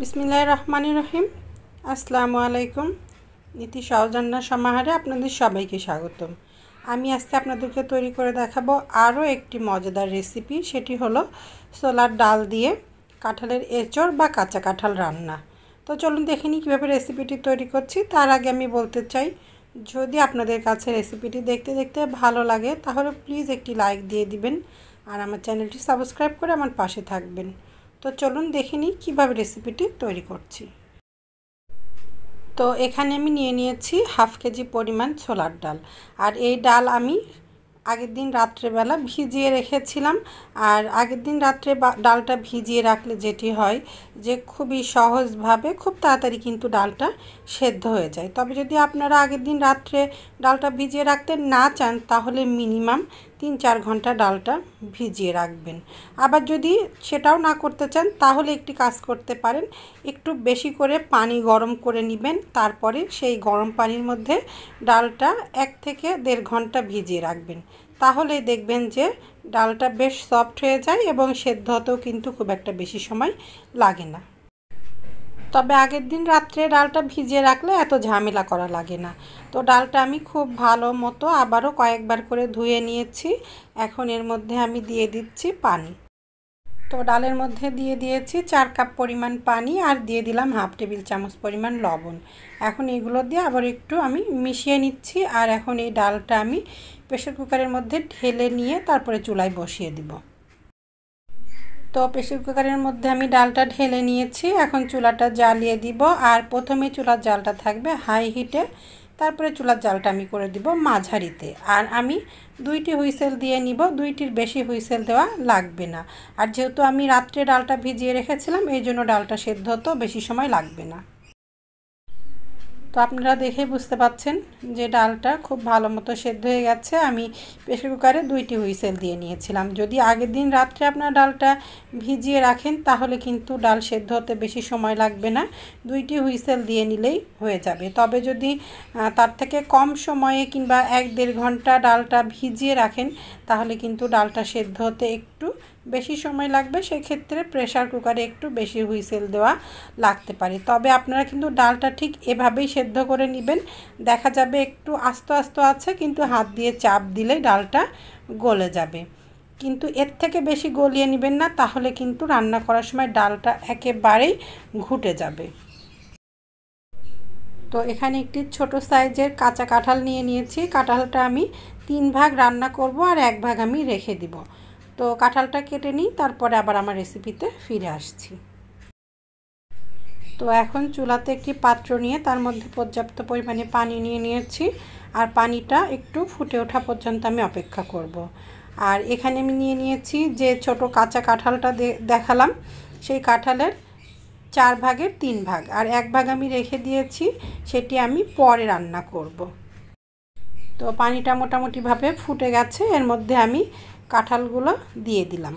বিসমিল্লাহ রহমান রহিম আসসালামু আলাইকুম নীতি সহজান্না সমাহারে আপনাদের সবাইকে স্বাগতম আমি আজকে আপনাদেরকে তৈরি করে দেখাবো আরও একটি মজাদার রেসিপি সেটি হলো সোলার ডাল দিয়ে কাঁঠালের এঁচর বা কাঁচা কাঁঠাল রান্না তো চলুন দেখে নিই কীভাবে রেসিপিটি তৈরি করছি তার আগে আমি বলতে চাই যদি আপনাদের কাছে রেসিপিটি দেখতে দেখতে ভালো লাগে তাহলে প্লিজ একটি লাইক দিয়ে দিবেন আর আমার চ্যানেলটি সাবস্ক্রাইব করে আমার পাশে থাকবেন তো চলুন দেখে নিই কীভাবে রেসিপিটি তৈরি করছি তো এখানে আমি নিয়ে নিয়েছি হাফ কেজি পরিমাণ ছোলার ডাল আর এই ডাল আমি আগের দিন রাত্রেবেলা ভিজিয়ে রেখেছিলাম আর আগের দিন রাত্রে ডালটা ভিজিয়ে রাখলে যেটি হয় যে খুবই সহজভাবে খুব তাড়াতাড়ি কিন্তু ডালটা সেদ্ধ হয়ে যায় তবে যদি আপনারা আগের দিন রাত্রে ডালটা ভিজিয়ে রাখতে না চান তাহলে মিনিমাম তিন চার ঘন্টা ডালটা ভিজিয়ে রাখবেন আবার যদি সেটাও না করতে চান তাহলে একটি কাজ করতে পারেন একটু বেশি করে পানি গরম করে নেবেন তারপরে সেই গরম পানির মধ্যে ডালটা এক থেকে দেড় ঘন্টা ভিজিয়ে রাখবেন তাহলে দেখবেন যে ডালটা বেশ সফট হয়ে যায় এবং সেদ্ধ হতেও কিন্তু খুব একটা বেশি সময় লাগে না তবে আগের দিন রাত্রে ডালটা ভিজিয়ে রাখলে এত ঝামেলা করা লাগে না তো ডালটা আমি খুব ভালো মতো আবারও কয়েকবার করে ধুয়ে নিয়েছি এখন এর মধ্যে আমি দিয়ে দিচ্ছি পানি তো ডালের মধ্যে দিয়ে দিয়েছি চার কাপ পরিমাণ পানি আর দিয়ে দিলাম হাফ টেবিল চামচ পরিমাণ লবণ এখন এগুলো দিয়ে আবার একটু আমি মিশিয়ে নিচ্ছি আর এখন এই ডালটা আমি প্রেশার কুকারের মধ্যে ঢেলে নিয়ে তারপরে চুলায় বসিয়ে দিব তো প্রেশার কুকারের মধ্যে আমি ডালটা ঢেলে নিয়েছি এখন চুলাটা জ্বালিয়ে দিব আর প্রথমে চুলার জালটা থাকবে হাই হিটে তারপরে চুলার জালটা আমি করে দিব মাঝারিতে আর আমি দুইটি হুইসেল দিয়ে নিব দুইটির বেশি হুইসেল দেওয়া লাগবে না আর যেহেতু আমি রাত্রে ডালটা ভিজিয়ে রেখেছিলাম এই জন্য ডালটা সেদ্ধ হতো বেশি সময় লাগবে না তো আপনারা দেখে বুঝতে পাচ্ছেন যে ডালটা খুব ভালো মতো সেদ্ধ হয়ে গেছে আমি প্রেশার কুকারে দুইটি হুইসেল দিয়ে নিয়েছিলাম যদি আগের দিন রাত্রে আপনার ডালটা ভিজিয়ে রাখেন তাহলে কিন্তু ডাল সেদ্ধ হতে বেশি সময় লাগবে না দুইটি হুইসেল দিয়ে নিলেই হয়ে যাবে তবে যদি তার থেকে কম সময়ে কিংবা এক দেড় ঘন্টা ডালটা ভিজিয়ে রাখেন তাহলে কিন্তু ডালটা সেদ্ধ হতে একটু বেশি সময় লাগবে সেক্ষেত্রে প্রেশার কুকারে একটু বেশি হুইসেল দেওয়া লাগতে পারে তবে আপনারা কিন্তু ডালটা ঠিক এভাবেই সেদ্ধ করে নেবেন দেখা যাবে একটু আস্ত আস্ত আছে কিন্তু হাত দিয়ে চাপ দিলে ডালটা গলে যাবে কিন্তু এর থেকে বেশি গলিয়ে নেবেন না তাহলে কিন্তু রান্না করার সময় ডালটা একেবারেই ঘুটে যাবে তো এখানে একটি ছোট সাইজের কাঁচা কাঁঠাল নিয়ে নিয়েছি কাঁঠালটা আমি তিন ভাগ রান্না করব আর এক ভাগ আমি রেখে দিব তো কাঁঠালটা কেটে নিই তারপরে আবার আমার রেসিপিতে ফিরে আসছি তো এখন চুলাতে একটি পাত্র নিয়ে তার মধ্যে পর্যাপ্ত পরিমাণে পানি নিয়ে নিয়েছি আর পানিটা একটু ফুটে ওঠা পর্যন্ত আমি অপেক্ষা করব। আর এখানে আমি নিয়ে নিয়েছি যে ছোট কাঁচা কাঁঠালটা দেখালাম সেই কাঁঠালের চার ভাগের তিন ভাগ আর এক ভাগ আমি রেখে দিয়েছি সেটি আমি পরে রান্না করব। তো পানিটা মোটামুটিভাবে ফুটে গেছে এর মধ্যে আমি কাঁঠালগুলো দিয়ে দিলাম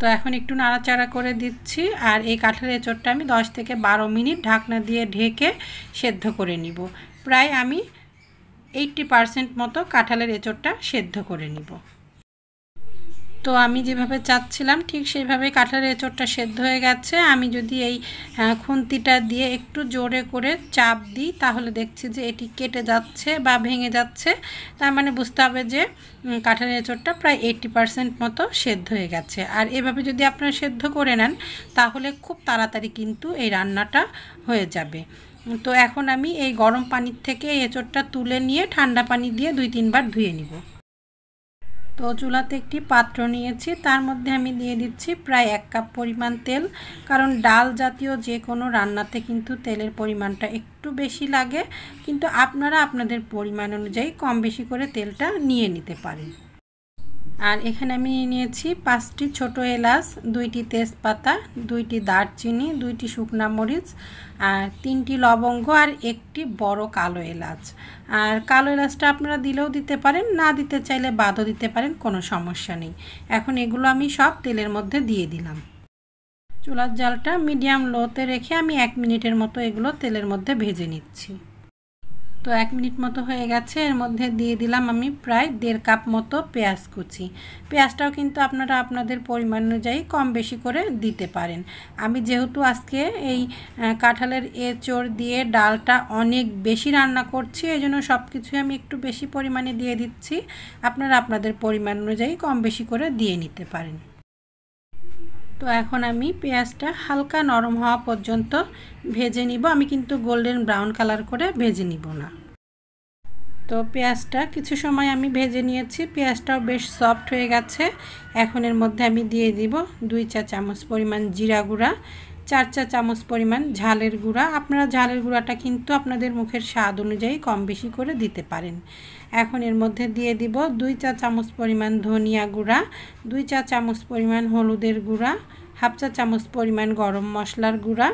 তো এখন একটু নাড়াচাড়া করে দিচ্ছি আর এই কাঁঠালের এঁচড়টা আমি 10 থেকে বারো মিনিট ঢাকনা দিয়ে ঢেকে সেদ্ধ করে নিব প্রায় আমি এইটটি পারসেন্ট মতো কাঁঠালের এঁচড়টা সেদ্ধ করে নিব তো আমি যেভাবে চাচ্ছিলাম ঠিক সেইভাবে কাঠের এঁচড়টা সেদ্ধ হয়ে গেছে আমি যদি এই হ্যাঁ, খুন্তিটা দিয়ে একটু জোরে করে চাপ দিই তাহলে দেখছি যে এটি কেটে যাচ্ছে বা ভেঙে যাচ্ছে তার মানে বুঝতে হবে যে কাঠের এঁচড়টা প্রায় এইটি পারসেন্ট মতো সেদ্ধ হয়ে গেছে আর এভাবে যদি আপনারা সেদ্ধ করে নেন তাহলে খুব তাড়াতাড়ি কিন্তু এই রান্নাটা হয়ে যাবে তো এখন আমি এই গরম পানির থেকে এঁচড়টা তুলে নিয়ে ঠান্ডা পানি দিয়ে দুই তিনবার ধুয়ে নিব তো চুলাতে একটি পাত্র নিয়েছি তার মধ্যে আমি দিয়ে দিচ্ছি প্রায় এক কাপ পরিমাণ তেল কারণ ডাল জাতীয় যে কোনো রান্নাতে কিন্তু তেলের পরিমাণটা একটু বেশি লাগে কিন্তু আপনারা আপনাদের পরিমাণ অনুযায়ী কম বেশি করে তেলটা নিয়ে নিতে পারেন আর এখানে আমি নিয়েছি পাঁচটি ছোট এলাচ দুইটি তেজপাতা দুইটি দারচিনি দুইটি শুকনা মরিচ আর তিনটি লবঙ্গ আর একটি বড় কালো এলাচ আর কালো এলাচটা আপনারা দিলেও দিতে পারেন না দিতে চাইলে বাদও দিতে পারেন কোনো সমস্যা নেই এখন এগুলো আমি সব তেলের মধ্যে দিয়ে দিলাম চুলার জালটা মিডিয়াম লোতে রেখে আমি এক মিনিটের মতো এগুলো তেলের মধ্যে ভেজে নিচ্ছি তো এক মিনিট মতো হয়ে গেছে এর মধ্যে দিয়ে দিলাম আমি প্রায় দেড় কাপ মতো পেঁয়াজ কুচি পেঁয়াজটাও কিন্তু আপনারা আপনাদের পরিমাণ অনুযায়ী কম বেশি করে দিতে পারেন আমি যেহেতু আজকে এই কাঁঠালের এঁচড় দিয়ে ডালটা অনেক বেশি রান্না করছি এই জন্য সব কিছুই আমি একটু বেশি পরিমাণে দিয়ে দিচ্ছি আপনারা আপনাদের পরিমাণ অনুযায়ী কম বেশি করে দিয়ে নিতে পারেন তো এখন আমি পেঁয়াজটা হালকা নরম হওয়া পর্যন্ত ভেজে নিব আমি কিন্তু গোল্ডেন ব্রাউন কালার করে ভেজে নিব না তো পেঁয়াজটা কিছু সময় আমি ভেজে নিয়েছি পেঁয়াজটাও বেশ সফট হয়ে গেছে এখন এর মধ্যে আমি দিয়ে দিব দুই চা চামচ পরিমাণ জিরা গুঁড়া চার চা চামচ পরিমাণ ঝালের গুঁড়া আপনারা ঝালের গুঁড়াটা কিন্তু আপনাদের মুখের স্বাদ অনুযায়ী কম বেশি করে দিতে পারেন এখন এর মধ্যে দিয়ে দিব দুই চা চামচ পরিমাণ ধনিয়া গুঁড়া দুই চা চামচ পরিমাণ হলুদের গুঁড়া হাফ চা চামচ পরিমাণ গরম মশলার গুঁড়া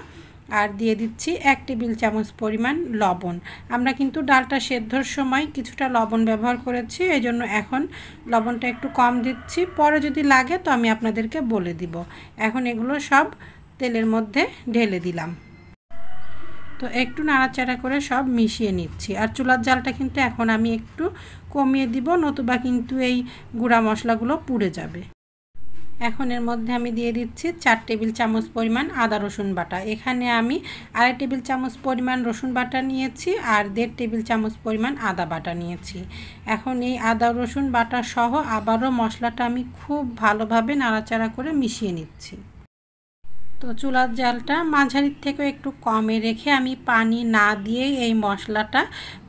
আর দিয়ে দিচ্ছি এক টেবিল চামচ পরিমাণ লবণ আমরা কিন্তু ডালটা সেদ্ধর সময় কিছুটা লবণ ব্যবহার করেছি এই জন্য এখন লবণটা একটু কম দিচ্ছি পরে যদি লাগে তো আমি আপনাদেরকে বলে দিব এখন এগুলো সব তেলের মধ্যে ঢেলে দিলাম তো একটু নাড়াচাড়া করে সব মিশিয়ে নিচ্ছি আর চুলার জালটা কিন্তু এখন আমি একটু কমিয়ে দিব নতুবা কিন্তু এই গুঁড়া মশলাগুলো পুড়ে যাবে এখন এর মধ্যে আমি দিয়ে দিচ্ছি চার টেবিল চামচ পরিমাণ আদা রসুন বাটা এখানে আমি আড়াই টেবিল চামচ পরিমাণ রসুন বাটা নিয়েছি আর দেড় টেবিল চামচ পরিমাণ আদা বাটা নিয়েছি এখন এই আদা রসুন বাটা সহ আবারও মশলাটা আমি খুব ভালোভাবে নাড়াচাড়া করে মিশিয়ে নিচ্ছি তো চুলার জালটা মাঝারির থেকেও একটু কমে রেখে আমি পানি না দিয়ে এই মশলাটা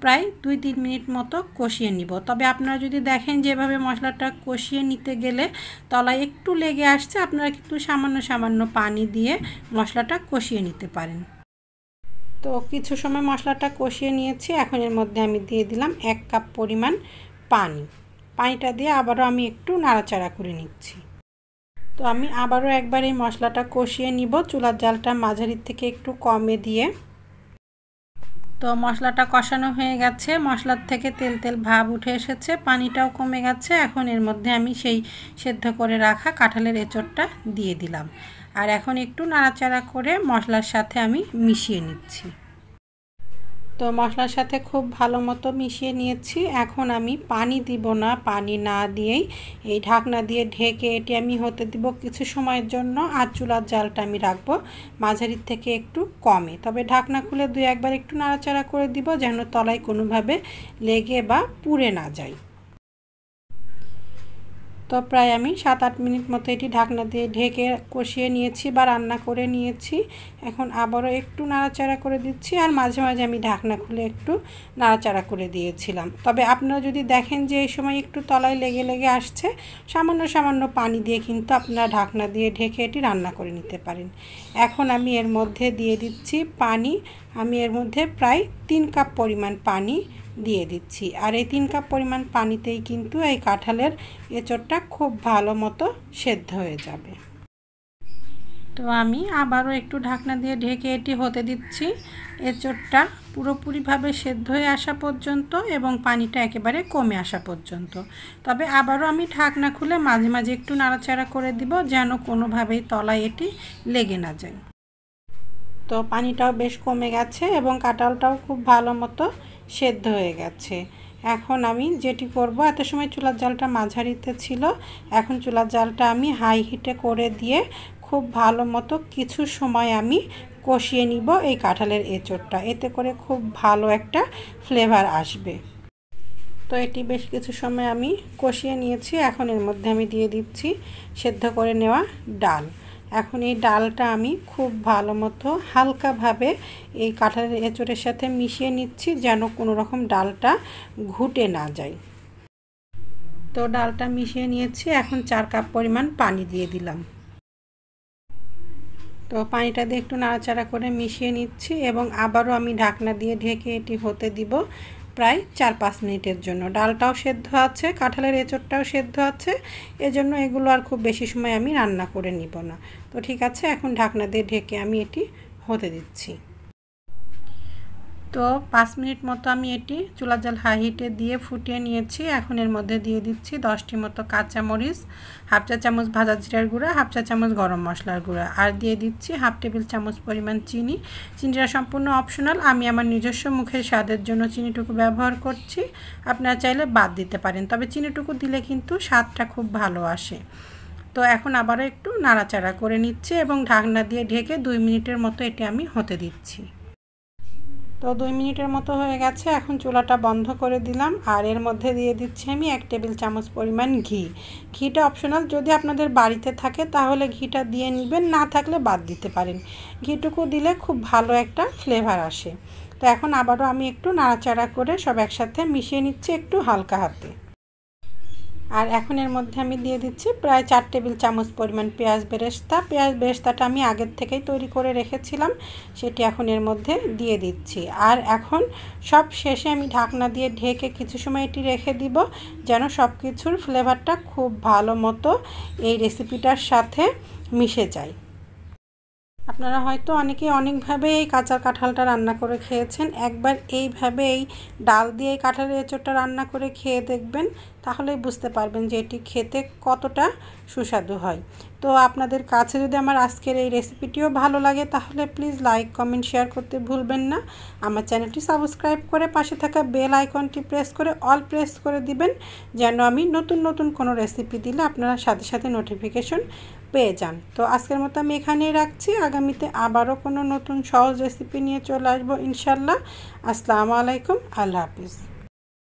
প্রায় দুই তিন মিনিট মতো কষিয়ে নিব তবে আপনারা যদি দেখেন যেভাবে মশলাটা কষিয়ে নিতে গেলে তলায় একটু লেগে আসছে আপনারা কিন্তু সামান্য সামান্য পানি দিয়ে মশলাটা কষিয়ে নিতে পারেন তো কিছু সময় মশলাটা কষিয়ে নিয়েছি এখন এর মধ্যে আমি দিয়ে দিলাম এক কাপ পরিমাণ পানি পানিটা দিয়ে আবারও আমি একটু নাড়াচাড়া করে নিচ্ছি তো আমি আবারও একবার এই মশলাটা কষিয়ে নিব চুলার জালটা মাঝারির থেকে একটু কমে দিয়ে তো মশলাটা কষানো হয়ে গেছে মশলার থেকে তেল তেল ভাব উঠে এসেছে পানিটাও কমে গেছে এখন এর মধ্যে আমি সেই সেদ্ধ করে রাখা কাঁঠালের এঁচড়টা দিয়ে দিলাম আর এখন একটু নাড়াচাড়া করে মশলার সাথে আমি মিশিয়ে নিচ্ছি তো মশলার সাথে খুব ভালো মতো মিশিয়ে নিয়েছি এখন আমি পানি দিব না পানি না দিয়েই এই ঢাকনা দিয়ে ঢেকে এটি আমি হতে দিব কিছু সময়ের জন্য আর চুলার জালটা আমি রাখবো মাঝারির থেকে একটু কমে তবে ঢাকনা খুলে দুই একবার একটু নাড়াচাড়া করে দিব যেন তলায় কোনোভাবে লেগে বা পুড়ে না যায় তো প্রায় আমি সাত আট মিনিট মতো এটি ঢাকনা দিয়ে ঢেকে কষিয়ে নিয়েছি বা রান্না করে নিয়েছি এখন আবারও একটু নাড়াচাড়া করে দিচ্ছি আর মাঝে মাঝে আমি ঢাকনা খুলে একটু নাড়াচাড়া করে দিয়েছিলাম তবে আপনারা যদি দেখেন যে এই সময় একটু তলায় লেগে লেগে আসছে সামান্য সামান্য পানি দিয়ে কিন্তু আপনারা ঢাকনা দিয়ে ঢেকে এটি রান্না করে নিতে পারেন এখন আমি এর মধ্যে দিয়ে দিচ্ছি পানি আমি এর মধ্যে প্রায় তিন কাপ পরিমাণ পানি দিয়ে দিচ্ছি আর এই তিন কাপ পরিমাণ পানিতেই কিন্তু এই কাঁঠালের এঁচড়টা খুব ভালো মতো সেদ্ধ হয়ে যাবে তো আমি আবারও একটু ঢাকনা দিয়ে ঢেকে এটি হতে দিচ্ছি এঁচড়টা পুরোপুরিভাবে সেদ্ধ হয়ে আসা পর্যন্ত এবং পানিটা একেবারে কমে আসা পর্যন্ত তবে আবারও আমি ঢাকনা খুলে মাঝে মাঝে একটু নাড়াচাড়া করে দিব যেন কোনোভাবেই তলায় এটি লেগে না যায় তো পানিটাও বেশ কমে গেছে এবং কাঁঠালটাও খুব ভালো মতো সেদ্ধ হয়ে গেছে এখন আমি যেটি করব এত সময় চুলার জালটা মাঝারিতে ছিল এখন চুলার জালটা আমি হাই হিটে করে দিয়ে খুব ভালো মতো কিছু সময় আমি কষিয়ে নিব এই কাঁঠালের এঁচড়টা এতে করে খুব ভালো একটা ফ্লেভার আসবে তো এটি বেশ কিছু সময় আমি কষিয়ে নিয়েছি এখন এর মধ্যে আমি দিয়ে দিচ্ছি সেদ্ধ করে নেওয়া ডাল এখন এই ডালটা আমি খুব ভালো মতো হালকাভাবে এই কাঁঠালের এঁচড়ের সাথে মিশিয়ে নিচ্ছি যেন কোনো রকম ডালটা ঘুটে না যায় তো ডালটা মিশিয়ে নিয়েছি এখন চার কাপ পরিমাণ পানি দিয়ে দিলাম তো পানিটা দিয়ে একটু নাড়াচাড়া করে মিশিয়ে নিচ্ছি এবং আবারও আমি ঢাকনা দিয়ে ঢেকে এটি হতে দিব প্রায় চার পাঁচ মিনিটের জন্য ডালটাও সেদ্ধ আছে কাঁঠালের এঁচড়টাও সেদ্ধ আছে এজন্য এগুলো আর খুব বেশি সময় আমি রান্না করে নিব না তো ঠিক আছে এখন ঢাকনা দিয়ে ঢেকে আমি এটি হতে দিচ্ছি তো পাঁচ মিনিট মতো আমি এটি চুলা জাল হাই হিটে দিয়ে ফুটিয়ে নিয়েছি এখন এর মধ্যে দিয়ে দিচ্ছি দশটি মতো কাঁচামরিচ হাফ চা চামচ ভাজা জিরার গুঁড়া হাফ চা চামচ গরম মশলার গুঁড়া আর দিয়ে দিচ্ছি হাফ টেবিল চামচ পরিমাণ চিনি চিনিটা সম্পূর্ণ অপশনাল আমি আমার নিজস্ব মুখের স্বাদের জন্য চিনিটুকু ব্যবহার করছি আপনারা চাইলে বাদ দিতে পারেন তবে চিনিটুকু দিলে কিন্তু স্বাদটা খুব ভালো আসে তো এখন আবারও একটু নাড়াচাড়া করে নিচ্ছি এবং ঢাকনা দিয়ে ঢেকে দুই মিনিটের মতো এটি আমি হতে দিচ্ছি তো দুই মিনিটের মতো হয়ে গেছে এখন চুলাটা বন্ধ করে দিলাম আর এর মধ্যে দিয়ে দিচ্ছি আমি এক টেবিল চামচ পরিমাণ ঘি ঘিটা অপশনাল যদি আপনাদের বাড়িতে থাকে তাহলে ঘিটা দিয়ে নেবেন না থাকলে বাদ দিতে পারেন ঘিটুকু দিলে খুব ভালো একটা ফ্লেভার আসে তো এখন আবারও আমি একটু নাড়াচাড়া করে সব একসাথে মিশিয়ে নিচ্ছি একটু হালকা হাতে আর এখন এর মধ্যে আমি দিয়ে দিচ্ছি প্রায় চার টেবিল চামচ পরিমাণ পেঁয়াজ বেরেস্তা পেঁয়াজ বেরেস্তাটা আমি আগের থেকেই তৈরি করে রেখেছিলাম সেটি এখন এর মধ্যে দিয়ে দিচ্ছি আর এখন সব শেষে আমি ঢাকনা দিয়ে ঢেকে কিছু সময় এটি রেখে দিব যেন সব কিছুর ফ্লেভারটা খুব ভালো মতো এই রেসিপিটার সাথে মিশে যায় আপনারা হয়তো অনেকে অনেকভাবে এই কাঁচা কাঁঠালটা রান্না করে খেয়েছেন একবার এইভাবে এই ডাল দিয়ে এই কাঁঠালের এঁচোড়টা রান্না করে খেয়ে দেখবেন তাহলেই বুঝতে পারবেন যে এটি খেতে কতটা সুস্বাদু হয় তো আপনাদের কাছে যদি আমার আজকের এই রেসিপিটিও ভালো লাগে তাহলে প্লিজ লাইক কমেন্ট শেয়ার করতে ভুলবেন না আমার চ্যানেলটি সাবস্ক্রাইব করে পাশে থাকা বেল আইকনটি প্রেস করে অল প্রেস করে দিবেন যেন আমি নতুন নতুন কোনো রেসিপি দিলে আপনারা সাথে সাথে নোটিফিকেশন পেয়ে যান তো আজকের মতো আমি এখানেই রাখছি আগামীতে আবারও কোনো নতুন সহজ রেসিপি নিয়ে চলে আসবো ইনশাল্লাহ আসসালামু আলাইকুম আল্লাহ হাফিজ